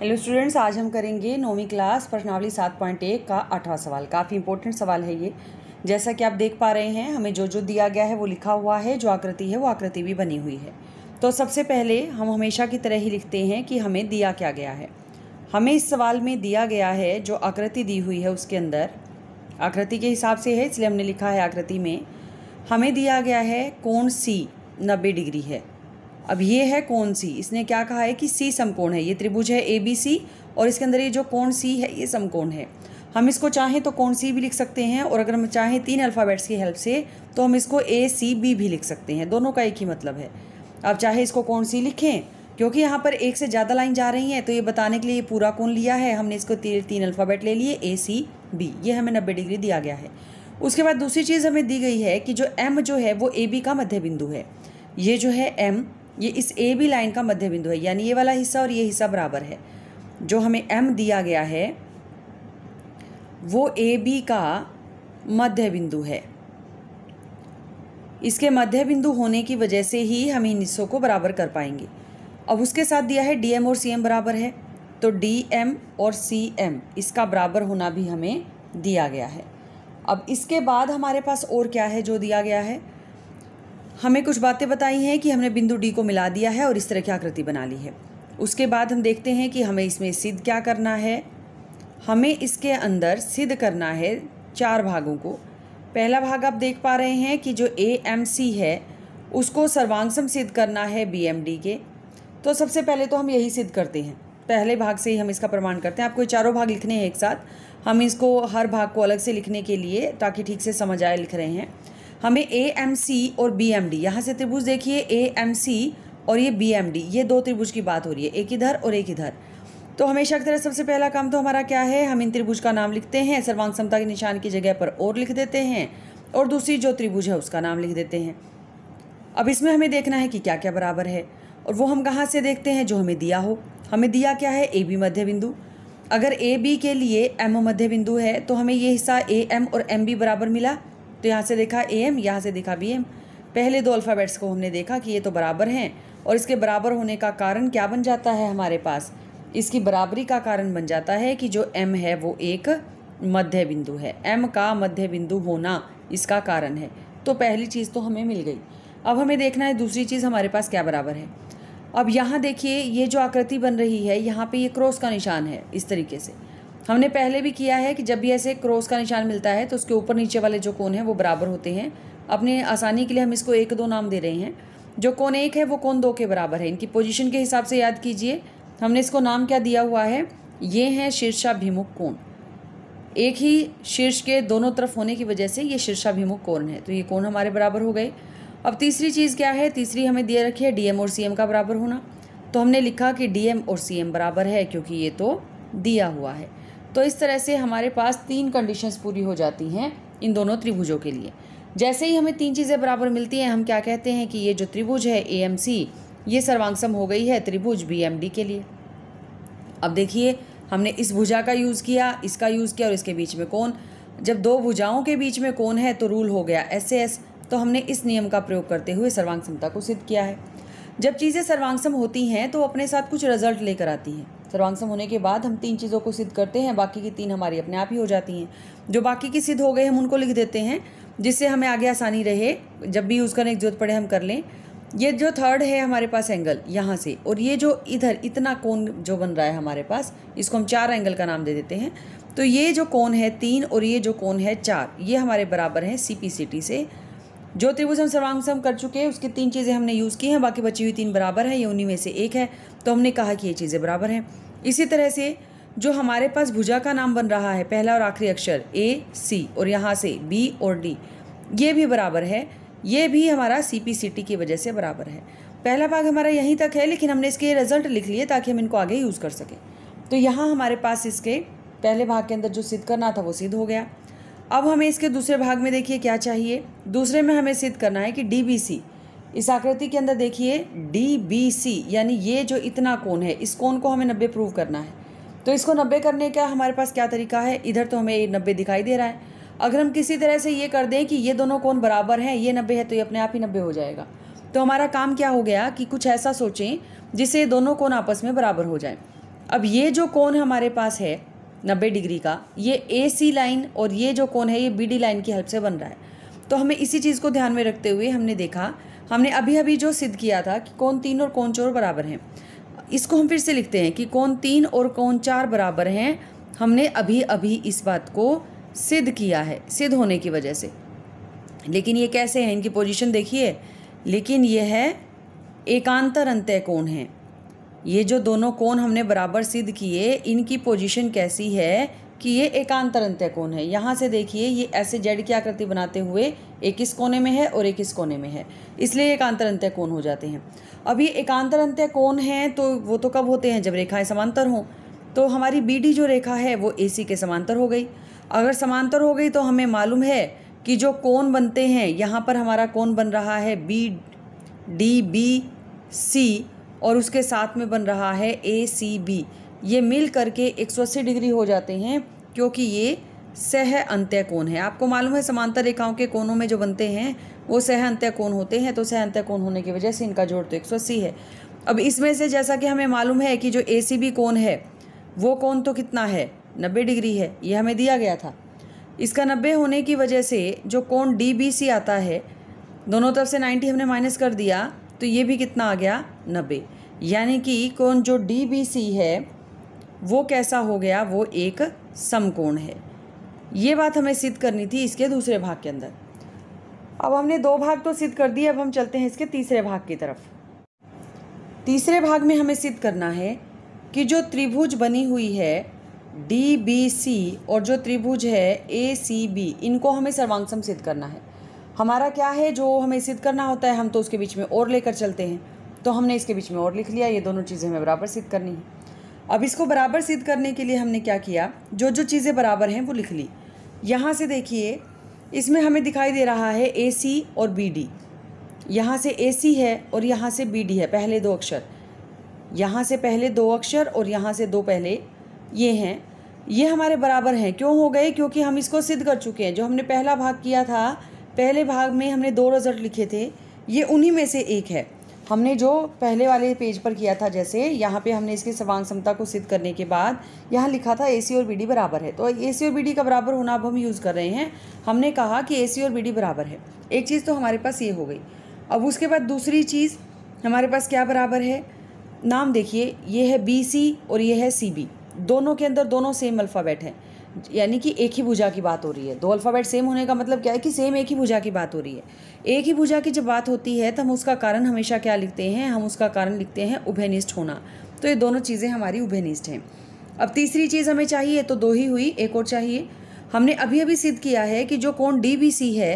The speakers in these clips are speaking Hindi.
हेलो स्टूडेंट्स आज हम करेंगे नौवीं क्लास प्रश्नावली सात पॉइंट एक का आठवां सवाल काफ़ी इंपॉर्टेंट सवाल है ये जैसा कि आप देख पा रहे हैं हमें जो जो दिया गया है वो लिखा हुआ है जो आकृति है वो आकृति भी बनी हुई है तो सबसे पहले हम हमेशा की तरह ही लिखते हैं कि हमें दिया क्या गया है हमें इस सवाल में दिया गया है जो आकृति दी हुई है उसके अंदर आकृति के हिसाब से है इसलिए हमने लिखा है आकृति में हमें दिया गया है कौन सी नब्बे डिग्री है अब ये है कौन सी इसने क्या कहा है कि सी समकोण है ये त्रिभुज है ए बी सी और इसके अंदर ये जो कोण सी है ये समकोण है हम इसको चाहें तो कोण सी भी लिख सकते हैं और अगर हम चाहें तीन अल्फ़ाबेट्स की हेल्प से तो हम इसको ए सी बी भी लिख सकते हैं दोनों का एक ही मतलब है अब चाहे इसको कौन सी लिखें क्योंकि यहाँ पर एक से ज़्यादा लाइन जा रही हैं तो ये बताने के लिए ये पूरा कोण लिया है हमने इसको ती, तीन अल्फ़ाबेट ले लिए ए सी बी ये हमें नब्बे डिग्री दिया गया है उसके बाद दूसरी चीज़ हमें दी गई है कि जो एम जो है वो ए बी का मध्य बिंदु है ये जो है एम ये इस ए बी लाइन का मध्य बिंदु है यानी ये वाला हिस्सा और ये हिस्सा बराबर है जो हमें एम दिया गया है वो ए बी का मध्य बिंदु है इसके मध्य बिंदु होने की वजह से ही हम इन हिस्सों को बराबर कर पाएंगे अब उसके साथ दिया है डी एम और सी एम बराबर है तो डी एम और सी एम इसका बराबर होना भी हमें दिया गया है अब इसके बाद हमारे पास और क्या है जो दिया गया है हमें कुछ बातें बताई हैं कि हमने बिंदु डी को मिला दिया है और इस तरह की आकृति बना ली है उसके बाद हम देखते हैं कि हमें इसमें सिद्ध क्या करना है हमें इसके अंदर सिद्ध करना है चार भागों को पहला भाग आप देख पा रहे हैं कि जो ए एम सी है उसको सर्वांगसम सिद्ध करना है बी एम डी के तो सबसे पहले तो हम यही सिद्ध करते हैं पहले भाग से ही हम इसका प्रमाण करते हैं आपको ये चारों भाग लिखने हैं एक साथ हम इसको हर भाग को अलग से लिखने के लिए ताकि ठीक से समझ आए लिख रहे हैं हमें ए एम सी और बी एम डी यहाँ से त्रिभुज देखिए ए एम सी और ये बी एम डी ये दो त्रिभुज की बात हो रही है एक इधर और एक इधर तो हमेशा की तरह सबसे पहला काम तो हमारा क्या है हम इन त्रिभुज का नाम लिखते हैं सर्वांग समता के निशान की जगह पर और लिख देते हैं और दूसरी जो त्रिभुज है उसका नाम लिख देते हैं अब इसमें हमें देखना है कि क्या क्या बराबर है और वो हम कहाँ से देखते हैं जो हमें दिया हो हमें दिया क्या है ए बी मध्य बिंदु अगर ए बी के लिए एम मध्य बिंदु है तो हमें ये हिस्सा ए एम और एम बी बराबर मिला तो यहाँ से देखा ए एम यहाँ से देखा बी एम पहले दो अल्फ़ाबेट्स को हमने देखा कि ये तो बराबर हैं और इसके बराबर होने का कारण क्या बन जाता है हमारे पास इसकी बराबरी का कारण बन जाता है कि जो एम है वो एक मध्य बिंदु है एम का मध्य बिंदु होना इसका कारण है तो पहली चीज़ तो हमें मिल गई अब हमें देखना है दूसरी चीज़ हमारे पास क्या बराबर है अब यहाँ देखिए ये जो आकृति बन रही है यहाँ पे ये क्रॉस का निशान है इस तरीके से हमने पहले भी किया है कि जब भी ऐसे क्रॉस का निशान मिलता है तो उसके ऊपर नीचे वाले जो कोन हैं वो बराबर होते हैं अपने आसानी के लिए हम इसको एक दो नाम दे रहे हैं जो कोन एक है वो कोन दो के बराबर है इनकी पोजीशन के हिसाब से याद कीजिए हमने इसको नाम क्या दिया हुआ है ये है शीर्षाभिमुख कोण एक ही शीर्ष के दोनों तरफ होने की वजह से ये शीर्षाभिमुख कोण है तो ये कोण हमारे बराबर हो गए अब तीसरी चीज़ क्या है तीसरी हमें दिए रखी है डीएम और सीएम का बराबर होना तो हमने लिखा कि डीएम और सीएम बराबर है क्योंकि ये तो दिया हुआ है तो इस तरह से हमारे पास तीन कंडीशंस पूरी हो जाती हैं इन दोनों त्रिभुजों के लिए जैसे ही हमें तीन चीज़ें बराबर मिलती हैं हम क्या कहते हैं कि ये जो त्रिभुज है ए ये सर्वांगसम हो गई है त्रिभुज बी के लिए अब देखिए हमने इस भुजा का यूज़ किया इसका यूज़ किया और इसके बीच में कौन जब दो भुजाओं के बीच में कौन है तो रूल हो गया एस एस तो हमने इस नियम का प्रयोग करते हुए सर्वांगसमता को सिद्ध किया है जब चीज़ें सर्वांगसम होती हैं तो अपने साथ कुछ रिजल्ट लेकर आती हैं सर्वांगसम होने के बाद हम तीन चीज़ों को सिद्ध करते हैं बाकी की तीन हमारी अपने आप ही हो जाती हैं जो बाकी की सिद्ध हो गए हम उनको लिख देते हैं जिससे हमें आगे आसानी रहे जब भी यूज़ करने की जरूरत पड़े हम कर लें ये जो थर्ड है हमारे पास एंगल यहाँ से और ये जो इधर इतना कोन जो बन रहा है हमारे पास इसको हम चार एंगल का नाम दे देते हैं तो ये जो कोन है तीन और ये जो कोन है चार ये हमारे बराबर हैं सी से जो त्रिभुज हम सर्वांगसम कर चुके हैं उसकी तीन चीज़ें हमने यूज़ की हैं बाकी बची हुई तीन बराबर है ये उन्हीं में से एक है तो हमने कहा कि ये चीज़ें बराबर हैं इसी तरह से जो हमारे पास भुजा का नाम बन रहा है पहला और आखिरी अक्षर ए सी और यहाँ से बी और डी ये भी बराबर है ये भी हमारा सी पी सी टी की वजह से बराबर है पहला भाग हमारा यहीं तक है लेकिन हमने इसके रिजल्ट लिख लिए ताकि हम इनको आगे यूज़ कर सकें तो यहाँ हमारे पास इसके पहले भाग के अंदर जो सिद्ध करना था वो सिद्ध हो गया अब हमें इसके दूसरे भाग में देखिए क्या चाहिए दूसरे में हमें सिद्ध करना है कि डी बी सी इस आकृति के अंदर देखिए डी बी सी यानी ये जो इतना कोण है इस कोण को हमें नब्बे प्रूव करना है तो इसको नब्बे करने का हमारे पास क्या तरीका है इधर तो हमें ये नब्बे दिखाई दे रहा है अगर हम किसी तरह से ये कर दें कि ये दोनों कोण बराबर हैं ये नब्बे है तो ये अपने आप ही नब्बे हो जाएगा तो हमारा काम क्या हो गया कि कुछ ऐसा सोचें जिससे दोनों कोण आपस में बराबर हो जाए अब ये जो कोण हमारे पास है नब्बे डिग्री का ये ए सी लाइन और ये जो कौन है ये बी डी लाइन की हेल्प से बन रहा है तो हमें इसी चीज़ को ध्यान में रखते हुए हमने देखा हमने अभी अभी जो सिद्ध किया था कि कौन तीन और कौन चोर बराबर हैं इसको हम फिर से लिखते हैं कि कौन तीन और कौन चार बराबर हैं हमने अभी अभी इस बात को सिद्ध किया है सिद्ध होने की वजह से लेकिन ये कैसे हैं इनकी पोजीशन देखिए लेकिन ये है एकांतर अंत्य कौन है ये जो दोनों कोण हमने बराबर सिद्ध किए इनकी पोजीशन कैसी है कि ये एकांतर अंत्य कोण है यहाँ से देखिए ये ऐसे जेड की आकृति बनाते हुए एक इस कोने में है और एक इस कोने में है इसलिए एकांतर अंत्य कोण हो जाते हैं अब ये एकांतर अंत्य कोण हैं तो वो तो कब होते हैं जब रेखाएं समांतर हों तो हमारी बी जो रेखा है वो ए के समांतर हो गई अगर समांतर हो गई तो हमें मालूम है कि जो कोण बनते हैं यहाँ पर हमारा कोण बन रहा है बी डी बी सी और उसके साथ में बन रहा है ए सी बी ये मिल करके एक सौ अस्सी डिग्री हो जाते हैं क्योंकि ये सह अंत्य कोण है आपको मालूम है समांतर रेखाओं के कोणों में जो बनते हैं वो सह अंत्य कोण होते हैं तो सह अंत्य कोण होने की वजह से इनका जोड़ तो एक सौ अस्सी है अब इसमें से जैसा कि हमें मालूम है कि जो ए सी बी कोण है वो कोण तो कितना है नब्बे डिग्री है ये हमें दिया गया था इसका नब्बे होने की वजह से जो कोण डी बी सी आता है दोनों तरफ से नाइन्टी हमने माइनस कर दिया तो ये भी कितना आ गया नब्बे यानी कि कौन जो डी बी सी है वो कैसा हो गया वो एक समकोण है ये बात हमें सिद्ध करनी थी इसके दूसरे भाग के अंदर अब हमने दो भाग तो सिद्ध कर दिए अब हम चलते हैं इसके तीसरे भाग की तरफ तीसरे भाग में हमें सिद्ध करना है कि जो त्रिभुज बनी हुई है डी बी सी और जो त्रिभुज है ए सी बी इनको हमें सर्वांगसम सिद्ध करना है हमारा क्या है जो हमें सिद्ध करना होता है हम तो उसके बीच में और लेकर चलते हैं तो हमने इसके बीच में और लिख लिया ये दोनों चीज़ें हमें बराबर सिद्ध करनी है अब इसको बराबर सिद्ध करने के लिए हमने क्या किया जो जो चीज़ें बराबर हैं वो लिख ली यहाँ से देखिए इसमें हमें दिखाई दे रहा है ए सी और बी डी यहाँ से ए सी है और यहाँ से बी डी है पहले दो अक्षर यहाँ से पहले दो अक्षर और यहाँ से दो पहले ये हैं ये हमारे बराबर हैं क्यों हो गए क्योंकि हम इसको सिद्ध कर चुके हैं जो हमने पहला भाग किया था पहले भाग में हमने दो रिज़ल्ट लिखे थे ये उन्हीं में से एक है हमने जो पहले वाले पेज पर किया था जैसे यहाँ पे हमने इसके सर्वांग समता को सिद्ध करने के बाद यहाँ लिखा था ए और बी बराबर है तो ए और बी का बराबर होना अब हम यूज़ कर रहे हैं हमने कहा कि ए और बी बराबर है एक चीज़ तो हमारे पास ये हो गई अब उसके बाद दूसरी चीज़ हमारे पास क्या बराबर है नाम देखिए ये है बी सी और ये है सी बी दोनों के अंदर दोनों सेम अल्फ़ाबेट हैं यानी कि एक ही भुजा की बात हो रही है दो अल्फ़ाबेट सेम होने का मतलब क्या है कि सेम एक ही भुजा की बात हो रही है एक ही भुजा की जब बात होती है तो हम उसका कारण हमेशा क्या लिखते हैं हम उसका कारण लिखते हैं उभयनिष्ठ होना तो ये दोनों चीज़ें हमारी उभयनिष्ठ हैं अब तीसरी चीज़ हमें चाहिए तो दो ही हुई एक और चाहिए हमने अभी अभी सिद्ध किया है कि जो कौन डी बी सी है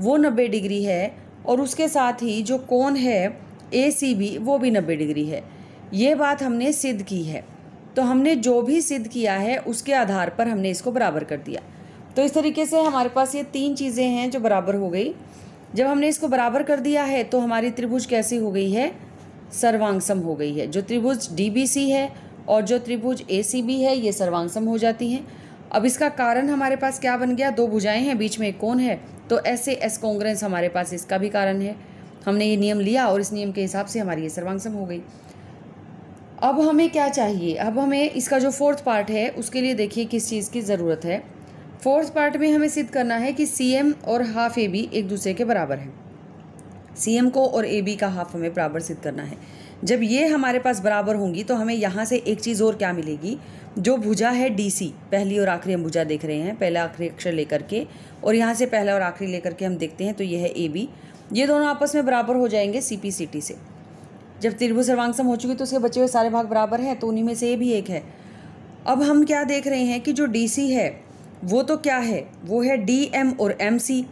वो नब्बे डिग्री है और उसके साथ ही जो कौन है ए सी वो भी नब्बे डिग्री है ये बात हमने सिद्ध की है तो हमने जो भी सिद्ध किया है उसके आधार पर हमने इसको बराबर कर दिया तो इस तरीके से हमारे पास ये तीन चीज़ें हैं जो बराबर हो गई जब हमने इसको बराबर कर दिया है तो हमारी त्रिभुज कैसी हो गई है सर्वांगसम हो गई है जो त्रिभुज डी है और जो त्रिभुज ए है ये सर्वांगसम हो जाती हैं अब इसका कारण हमारे पास क्या बन गया दो भुजाएं हैं बीच में एक कौन है तो ऐसे एस कॉन्ग्रेंस हमारे पास इसका भी कारण है हमने ये नियम लिया और इस नियम के हिसाब से हमारी ये सर्वांगसम हो गई अब हमें क्या चाहिए अब हमें इसका जो फोर्थ पार्ट है उसके लिए देखिए किस चीज़ की ज़रूरत है फोर्थ पार्ट में हमें सिद्ध करना है कि सी एम और हाफ ए बी एक दूसरे के बराबर है सी एम को और ए बी का हाफ हमें बराबर सिद्ध करना है जब ये हमारे पास बराबर होंगी तो हमें यहाँ से एक चीज़ और क्या मिलेगी जो भुजा है डी सी पहली और आखिरी हम भुजा देख रहे हैं पहला आखिरी अक्षर लेकर के और यहाँ से पहला और आखिरी लेकर के हम देखते हैं तो ये है ए बी ये दोनों आपस में बराबर हो जाएंगे सी पी सी टी से जब त्रिभुज सर्वांगसम हो चुकी तो उसके बचे हुए सारे भाग बराबर हैं तो उन्हीं में से ये भी एक है अब हम क्या देख रहे हैं कि जो डी सी है वो तो क्या है वो है डी एम और एम सी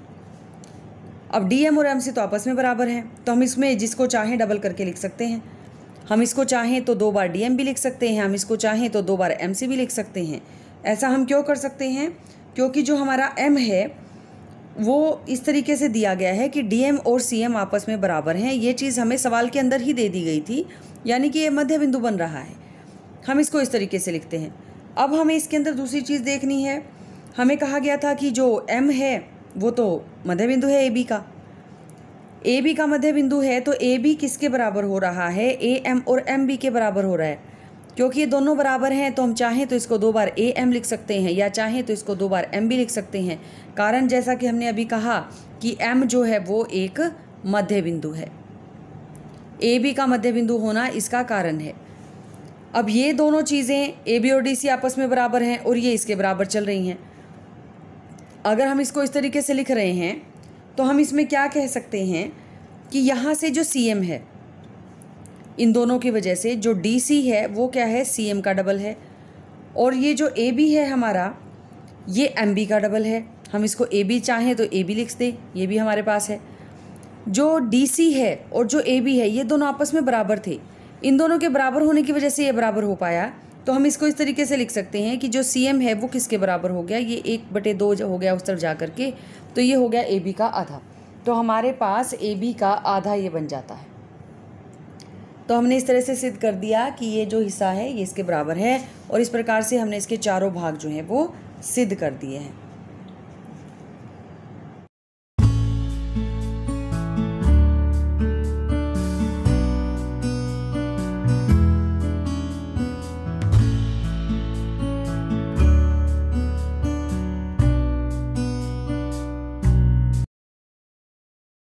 अब डी एम और एम सी तो आपस में बराबर हैं तो हम इसमें जिसको चाहें डबल करके लिख सकते हैं हम इसको चाहें तो दो बार डी एम भी लिख सकते हैं हम इसको चाहें तो दो बार एम सी भी लिख सकते हैं ऐसा हम क्यों कर सकते हैं क्योंकि जो हमारा एम है वो इस तरीके से दिया गया है कि डीएम और सीएम आपस में बराबर हैं ये चीज़ हमें सवाल के अंदर ही दे दी गई थी यानी कि ये मध्य बिंदु बन रहा है हम इसको इस तरीके से लिखते हैं अब हमें इसके अंदर दूसरी चीज़ देखनी है हमें कहा गया था कि जो एम है वो तो मध्य बिंदु है ए बी का ए बी का मध्य बिंदु है तो ए बी किसके बराबर हो रहा है ए एम और एम बी के बराबर हो रहा है क्योंकि ये दोनों बराबर हैं तो हम चाहें तो इसको दो बार ए एम लिख सकते हैं या चाहें तो इसको दो बार एम भी लिख सकते हैं कारण जैसा कि हमने अभी कहा कि एम जो है वो एक मध्य बिंदु है ए बी का मध्य बिंदु होना इसका कारण है अब ये दोनों चीज़ें ए बी और डी सी आपस में बराबर हैं और ये इसके बराबर चल रही हैं अगर हम इसको इस तरीके से लिख रहे हैं तो हम इसमें क्या कह सकते हैं कि यहाँ से जो सी एम है इन दोनों की वजह से जो डी सी है वो क्या है सी एम का डबल है और ये जो ए है हमारा ये एम बी का डबल है हम इसको ए बी चाहें तो ए बी लिख दें ये भी हमारे पास है जो डी सी है और जो ए बी है ये दोनों आपस में बराबर थे इन दोनों के बराबर होने की वजह से ये बराबर हो पाया तो हम इसको इस तरीके से लिख सकते हैं कि जो सी एम है वो किसके बराबर हो गया ये एक बटे दो हो गया उस तरफ जा कर के तो ये हो गया ए बी का आधा तो हमारे पास ए बी का आधा ये बन जाता है तो हमने इस तरह से सिद्ध कर दिया कि ये जो हिस्सा है ये इसके बराबर है और इस प्रकार से हमने इसके चारों भाग जो हैं वो सिद्ध कर दिए हैं